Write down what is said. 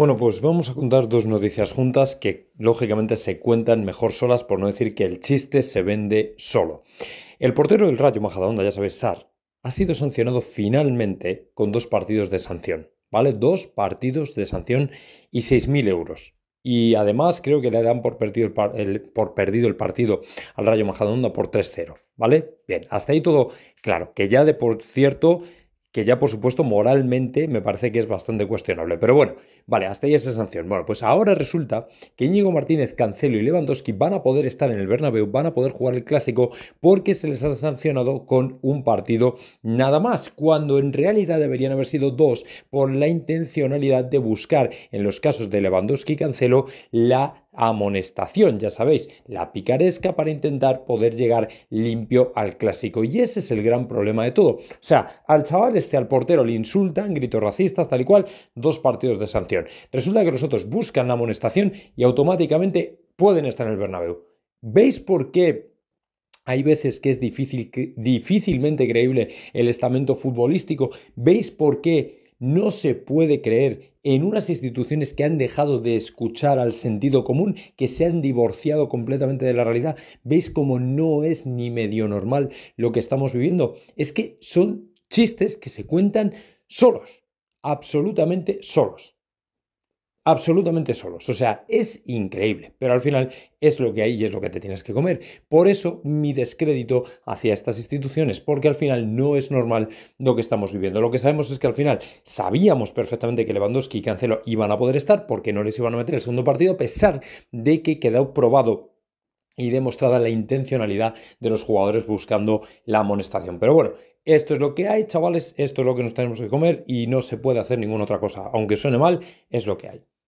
Bueno, pues vamos a contar dos noticias juntas que lógicamente se cuentan mejor solas, por no decir que el chiste se vende solo. El portero del Rayo Majadahonda, ya sabéis, Sar, ha sido sancionado finalmente con dos partidos de sanción, ¿vale? Dos partidos de sanción y 6.000 euros. Y además creo que le dan por perdido el, partido al Rayo Majadahonda por 3-0, ¿vale? Bien, hasta ahí todo claro, que ya de por cierto que ya por supuesto moralmente me parece que es bastante cuestionable. Pero bueno, vale, hasta ahí esa sanción. Bueno, pues ahora resulta que Íñigo Martínez, Cancelo y Lewandowski van a poder estar en el Bernabéu, van a poder jugar el Clásico porque se les ha sancionado con un partido nada más, cuando en realidad deberían haber sido dos por la intencionalidad de buscar en los casos de Lewandowski y Cancelo la amonestación, ya sabéis, la picaresca para intentar poder llegar limpio al clásico. Y ese es el gran problema de todo. O sea, al chaval este, al portero, le insultan, gritos racistas, tal y cual, dos partidos de sanción. Resulta que los otros buscan la amonestación y automáticamente pueden estar en el Bernabéu. ¿Veis por qué hay veces que es difícil, difícilmente creíble el estamento futbolístico. ¿Veis por qué no se puede creer en unas instituciones que han dejado de escuchar al sentido común, que se han divorciado completamente de la realidad. ¿Veis cómo no es ni medio normal lo que estamos viviendo? Es que son chistes que se cuentan solos, absolutamente solos absolutamente solos. O sea, es increíble, pero al final es lo que hay y es lo que te tienes que comer. Por eso mi descrédito hacia estas instituciones, porque al final no es normal lo que estamos viviendo. Lo que sabemos es que al final sabíamos perfectamente que Lewandowski y Cancelo iban a poder estar porque no les iban a meter el segundo partido, a pesar de que quedó probado y demostrada la intencionalidad de los jugadores buscando la amonestación. Pero bueno, esto es lo que hay, chavales, esto es lo que nos tenemos que comer y no se puede hacer ninguna otra cosa. Aunque suene mal, es lo que hay.